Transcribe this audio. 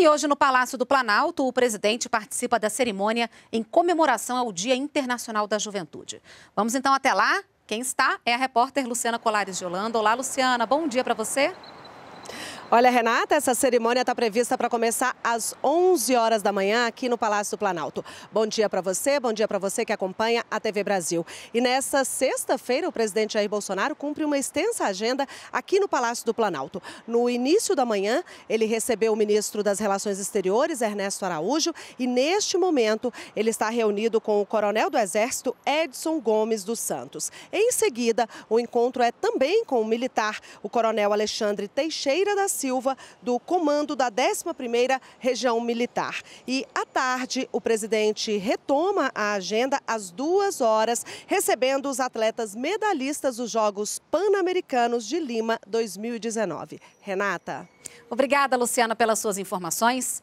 E hoje, no Palácio do Planalto, o presidente participa da cerimônia em comemoração ao Dia Internacional da Juventude. Vamos então até lá? Quem está é a repórter Luciana Colares de Holanda. Olá, Luciana, bom dia para você. Olha, Renata, essa cerimônia está prevista para começar às 11 horas da manhã aqui no Palácio do Planalto. Bom dia para você, bom dia para você que acompanha a TV Brasil. E nesta sexta-feira, o presidente Jair Bolsonaro cumpre uma extensa agenda aqui no Palácio do Planalto. No início da manhã, ele recebeu o ministro das Relações Exteriores, Ernesto Araújo, e neste momento ele está reunido com o coronel do Exército, Edson Gomes dos Santos. Em seguida, o encontro é também com o militar, o coronel Alexandre Teixeira da Silva, do comando da 11ª Região Militar. E à tarde, o presidente retoma a agenda às duas horas, recebendo os atletas medalhistas dos Jogos Pan-Americanos de Lima 2019. Renata. Obrigada, Luciana, pelas suas informações.